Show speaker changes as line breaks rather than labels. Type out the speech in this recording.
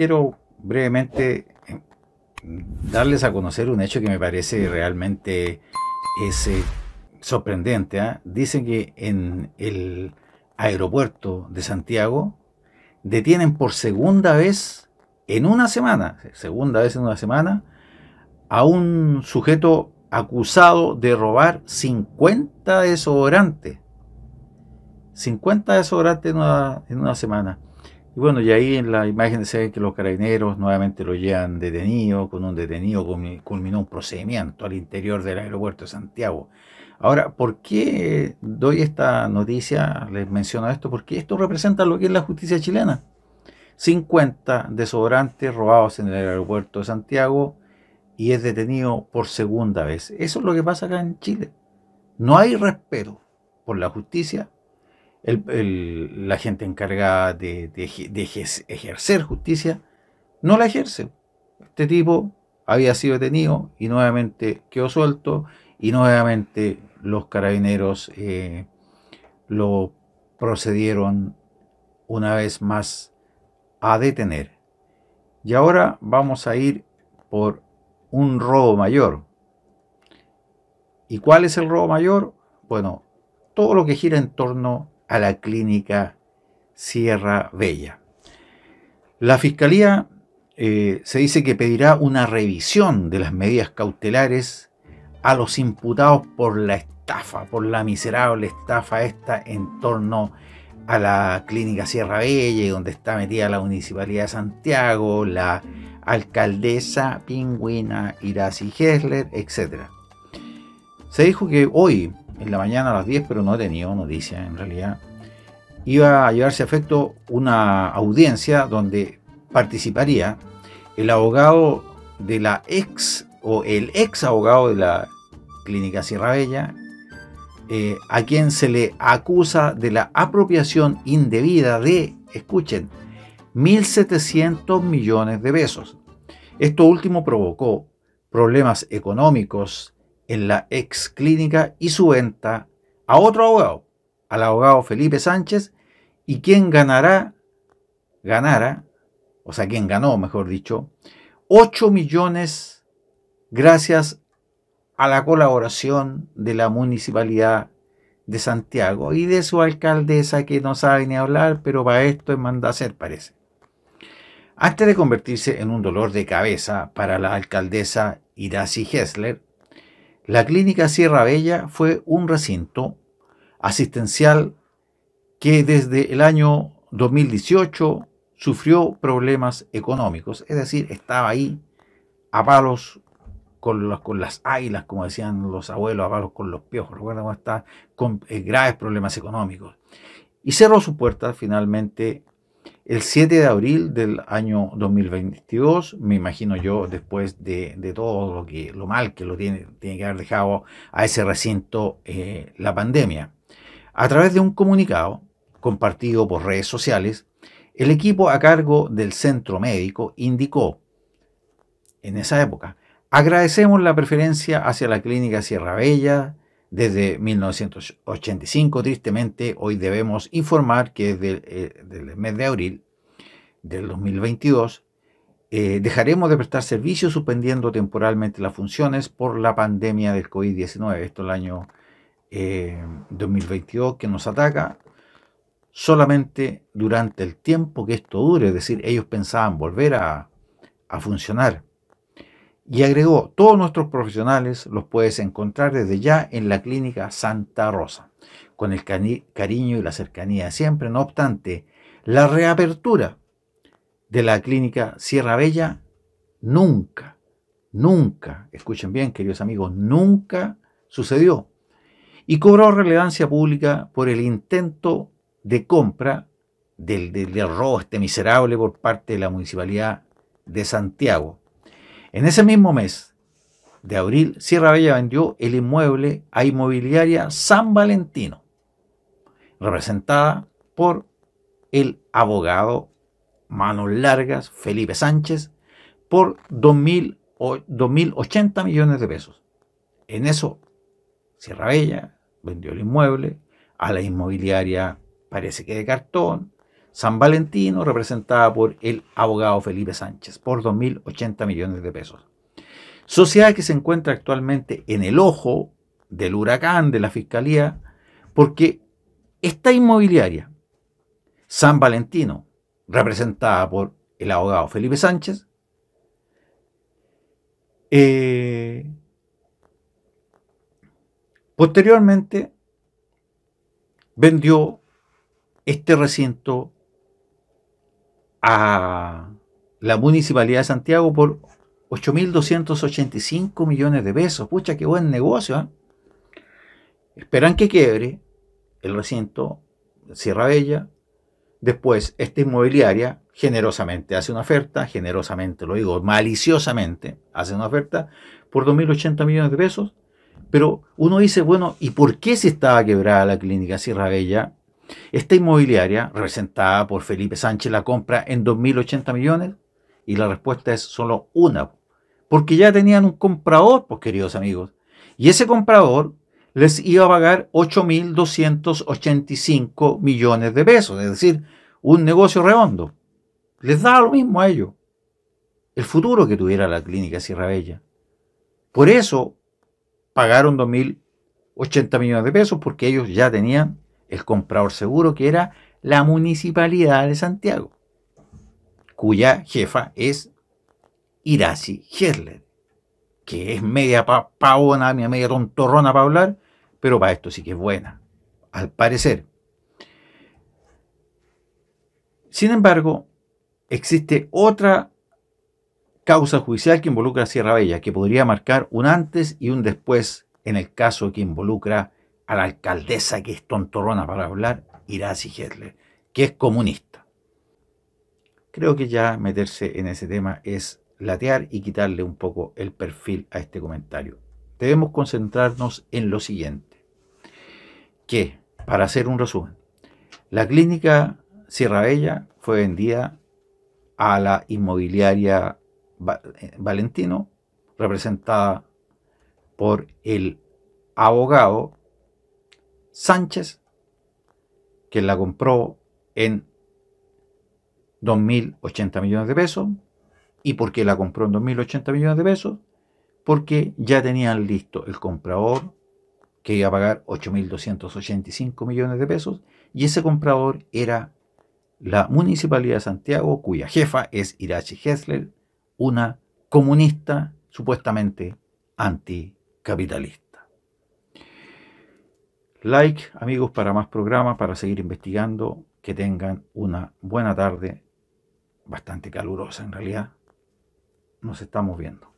quiero brevemente eh, darles a conocer un hecho que me parece realmente es, eh, sorprendente. Dice ¿ah? Dicen que en el aeropuerto de Santiago detienen por segunda vez en una semana, segunda vez en una semana, a un sujeto acusado de robar 50 desodorantes. 50 desodorantes en en una semana bueno, y ahí en la imagen se ve que los carabineros nuevamente lo llevan detenido, con un detenido culminó un procedimiento al interior del aeropuerto de Santiago. Ahora, ¿por qué doy esta noticia? Les menciono esto porque esto representa lo que es la justicia chilena. 50 desodorantes robados en el aeropuerto de Santiago y es detenido por segunda vez. Eso es lo que pasa acá en Chile. No hay respeto por la justicia, el, la gente encargada de, de, ejercer justicia no la ejerce. Este tipo había sido detenido y nuevamente quedó suelto y nuevamente los carabineros eh, lo procedieron una vez más a detener. Y ahora vamos a ir por un robo mayor. ¿Y cuál es el robo mayor? Bueno, todo lo que gira en torno a la clínica Sierra Bella. La Fiscalía eh, se dice que pedirá una revisión de las medidas cautelares a los imputados por la estafa, por la miserable estafa esta en torno a la clínica Sierra Bella, ...y donde está metida la Municipalidad de Santiago, la alcaldesa pingüina Iracy Gesler, etc. Se dijo que hoy, en la mañana a las 10, pero no he tenido noticias en realidad. Iba a llevarse a efecto una audiencia donde participaría el abogado de la ex o el ex abogado de la clínica Sierra Bella, eh, a quien se le acusa de la apropiación indebida de, escuchen, 1.700 millones de pesos. Esto último provocó problemas económicos en la ex clínica y su venta a otro abogado, al abogado Felipe Sánchez, y quien ganará, ganará, o sea, quien ganó, mejor dicho, 8 millones gracias a la colaboración de la municipalidad de Santiago y de su alcaldesa que no sabe ni hablar, pero para esto es manda hacer, parece. Antes de convertirse en un dolor de cabeza para la alcaldesa Iracy Hessler, la clínica Sierra Bella fue un recinto asistencial que desde el año 2018 sufrió problemas económicos, es decir, estaba ahí a palos con, las águilas, como decían los abuelos, a palos con los piojos, recuerda cómo está, con eh, graves problemas económicos. Y cerró su puerta finalmente el 7 de abril del año 2022, me imagino yo, después de, todo lo, que, lo mal que lo tiene, tiene que haber dejado a ese recinto eh, la pandemia. A través de un comunicado compartido por redes sociales, el equipo a cargo del centro médico indicó, en esa época, agradecemos la preferencia hacia la clínica Sierra Bella, desde 1985. Tristemente, hoy debemos informar que desde, el eh, mes de abril del 2022 eh, dejaremos de prestar servicios suspendiendo temporalmente las funciones por la pandemia del COVID-19. Esto es el año 2022 eh, que nos ataca solamente durante el tiempo que esto dure. Es decir, ellos pensaban volver a funcionar y agregó, todos nuestros profesionales los puedes encontrar desde ya en la clínica Santa Rosa, con el cariño y la cercanía siempre. No obstante, la reapertura de la clínica Sierra Bella nunca, nunca, escuchen bien queridos amigos, nunca sucedió. Y cobró relevancia pública por el intento de compra del, del, del robo este miserable por parte de la Municipalidad de Santiago en ese mismo mes de abril, Sierra Bella vendió el inmueble a inmobiliaria San Valentino, representada por el abogado Manos Largas Felipe Sánchez por 2.080 millones de pesos. En eso, Sierra Bella vendió el inmueble a la inmobiliaria, parece que de cartón, San Valentino, representada por el abogado Felipe Sánchez, por 2.080 millones de pesos. Sociedad que se encuentra actualmente en el ojo del huracán de la Fiscalía, porque esta inmobiliaria, San Valentino, representada por el abogado Felipe Sánchez, eh, posteriormente vendió este recinto a la Municipalidad de Santiago por 8.285 millones de pesos. Pucha, qué buen negocio. ¿eh? Esperan que quiebre el recinto Sierra Bella. Después, esta inmobiliaria generosamente hace una oferta, generosamente lo digo, maliciosamente hace una oferta por 2.080 millones de pesos. Pero uno dice, bueno, ¿y por qué se estaba quebrada la clínica Sierra Bella? Esta inmobiliaria, representada por Felipe Sánchez, la compra en 2.080 millones y la respuesta es solo una, porque ya tenían un comprador, pues queridos amigos, y ese comprador les iba a pagar 8.285 millones de pesos, es decir, un negocio redondo. Les daba lo mismo a ellos, el futuro que tuviera la clínica Sierra Bella. Por eso pagaron 2.080 millones de pesos, porque ellos ya tenían el comprador seguro, que era la Municipalidad de Santiago, cuya jefa es Iraci Gerler, que es media pa media tontorrona para hablar, pero para esto sí que es buena, al parecer. Sin embargo, existe otra causa judicial que involucra a Sierra Bella, que podría marcar un antes y un después en el caso que involucra a la alcaldesa que es tontorrona para hablar, a exigirle que es comunista. Creo que ya meterse en ese tema es latear y quitarle un poco el perfil a este comentario. Debemos concentrarnos en lo siguiente, que, para hacer un resumen, la clínica Sierra Bella fue vendida a la inmobiliaria Valentino, representada por el abogado Sánchez, que la compró en 2.080 millones de pesos. ¿Y por qué la compró en 2.080 millones de pesos? Porque ya tenían listo el comprador que iba a pagar 8.285 millones de pesos y ese comprador era la Municipalidad de Santiago, cuya jefa es Irachi Hessler, una comunista supuestamente anticapitalista. Like, amigos, para más programas, para seguir investigando. Que tengan una buena tarde, bastante calurosa en realidad. Nos estamos viendo.